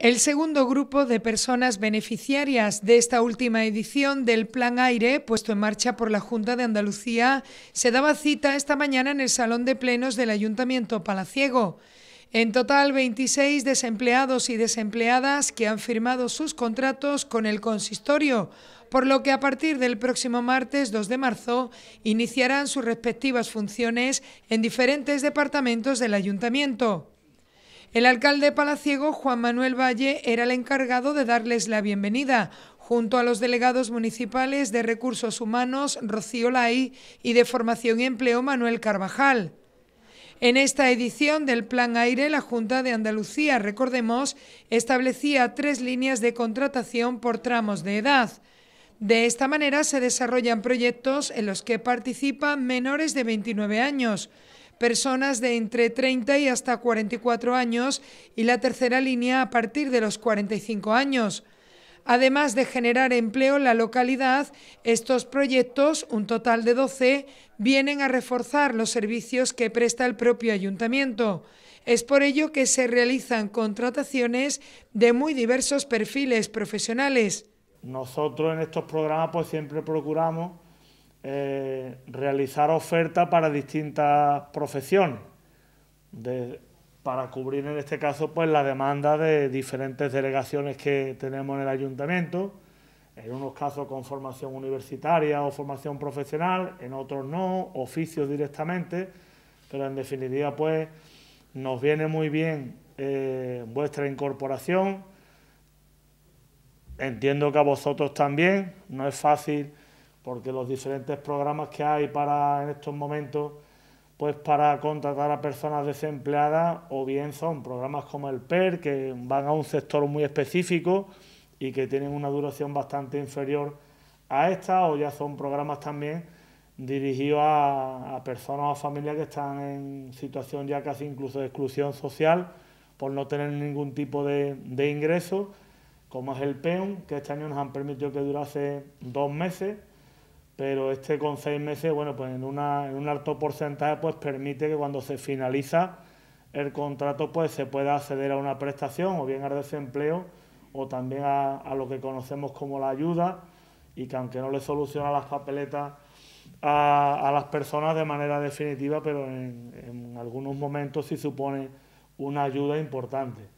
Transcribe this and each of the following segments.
El segundo grupo de personas beneficiarias de esta última edición del Plan Aire, puesto en marcha por la Junta de Andalucía, se daba cita esta mañana en el Salón de Plenos del Ayuntamiento Palaciego. En total, 26 desempleados y desempleadas que han firmado sus contratos con el consistorio, por lo que a partir del próximo martes 2 de marzo iniciarán sus respectivas funciones en diferentes departamentos del ayuntamiento. El alcalde palaciego, Juan Manuel Valle, era el encargado de darles la bienvenida, junto a los delegados municipales de Recursos Humanos, Rocío Lai, y de Formación y Empleo, Manuel Carvajal. En esta edición del Plan Aire, la Junta de Andalucía, recordemos, establecía tres líneas de contratación por tramos de edad. De esta manera se desarrollan proyectos en los que participan menores de 29 años personas de entre 30 y hasta 44 años y la tercera línea a partir de los 45 años. Además de generar empleo en la localidad, estos proyectos, un total de 12, vienen a reforzar los servicios que presta el propio ayuntamiento. Es por ello que se realizan contrataciones de muy diversos perfiles profesionales. Nosotros en estos programas pues siempre procuramos eh, realizar ofertas para distintas profesiones, para cubrir en este caso pues la demanda de diferentes delegaciones que tenemos en el ayuntamiento, en unos casos con formación universitaria o formación profesional, en otros no, oficios directamente, pero en definitiva pues nos viene muy bien eh, vuestra incorporación, entiendo que a vosotros también, no es fácil porque los diferentes programas que hay para en estos momentos, pues para contratar a personas desempleadas, o bien son programas como el PER, que van a un sector muy específico y que tienen una duración bastante inferior a esta, o ya son programas también dirigidos a, personas o familias que están en situación ya casi incluso de exclusión social por no tener ningún tipo de, de ingreso, como es el PEUM, que este año nos han permitido que durase dos meses pero este con seis meses, bueno, pues en, en un alto porcentaje, pues permite que cuando se finaliza el contrato, pues se pueda acceder a una prestación o bien al desempleo o también a, lo que conocemos como la ayuda y que aunque no le soluciona las papeletas a, las personas de manera definitiva, pero en algunos momentos sí supone una ayuda importante.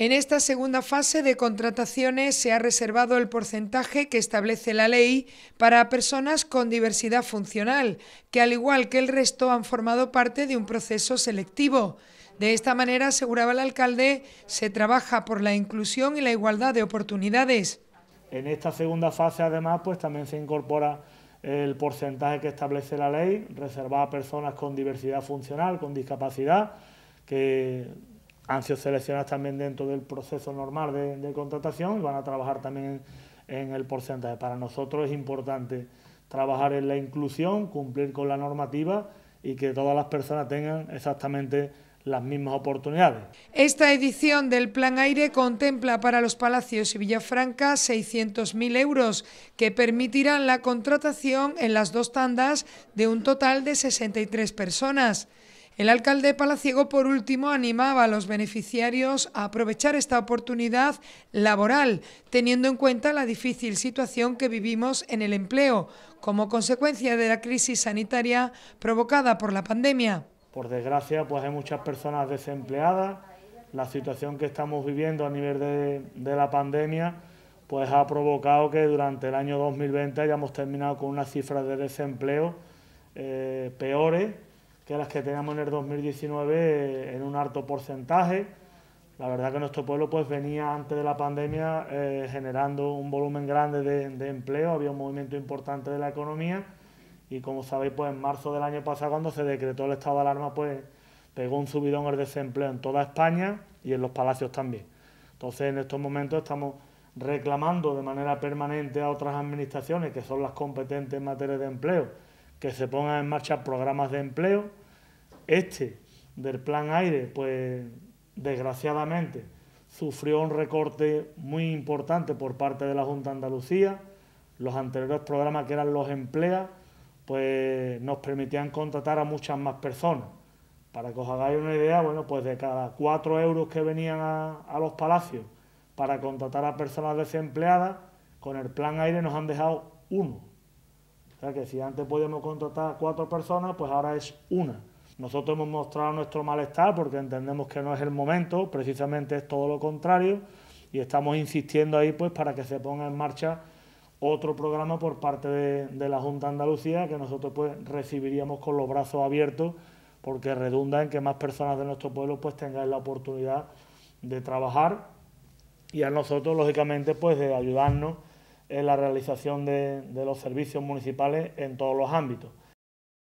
En esta segunda fase de contrataciones se ha reservado el porcentaje que establece la ley para personas con diversidad funcional, que al igual que el resto han formado parte de un proceso selectivo. De esta manera, aseguraba el alcalde, se trabaja por la inclusión y la igualdad de oportunidades. En esta segunda fase, además, pues también se incorpora el porcentaje que establece la ley, reservado a personas con diversidad funcional, con discapacidad, que han sido seleccionadas también dentro del proceso normal de, contratación y van a trabajar también en, en, el porcentaje. Para nosotros es importante trabajar en la inclusión, cumplir con la normativa y que todas las personas tengan exactamente las mismas oportunidades. Esta edición del Plan Aire contempla para los Palacios y Villafranca 600.000 euros que permitirán la contratación en las dos tandas de un total de 63 personas. El alcalde palaciego, por último, animaba a los beneficiarios a aprovechar esta oportunidad laboral, teniendo en cuenta la difícil situación que vivimos en el empleo, como consecuencia de la crisis sanitaria provocada por la pandemia. Por desgracia, pues hay muchas personas desempleadas. La situación que estamos viviendo a nivel de, la pandemia pues ha provocado que durante el año 2020 hayamos terminado con unas cifras de desempleo eh, peores que las que teníamos en el 2019 en un alto porcentaje. La verdad que nuestro pueblo pues venía antes de la pandemia eh, generando un volumen grande de, empleo, había un movimiento importante de la economía y como sabéis pues en marzo del año pasado cuando se decretó el estado de alarma pues pegó un subidón el desempleo en toda España y en los palacios también. Entonces en estos momentos estamos reclamando de manera permanente a otras administraciones que son las competentes en materia de empleo que se pongan en marcha programas de empleo. Este del plan aire, pues desgraciadamente sufrió un recorte muy importante por parte de la Junta de Andalucía. Los anteriores programas que eran los emplea, pues nos permitían contratar a muchas más personas. Para que os hagáis una idea, bueno, pues de cada cuatro euros que venían a los palacios para contratar a personas desempleadas, con el plan aire nos han dejado uno. O sea que si antes podíamos contratar cuatro personas, pues ahora es una. Nosotros hemos mostrado nuestro malestar porque entendemos que no es el momento, precisamente es todo lo contrario, y estamos insistiendo ahí pues para que se ponga en marcha otro programa por parte de, la Junta de Andalucía que nosotros pues recibiríamos con los brazos abiertos porque redunda en que más personas de nuestro pueblo pues tengan la oportunidad de trabajar y a nosotros lógicamente pues de ayudarnos en la realización de, de los servicios municipales en todos los ámbitos.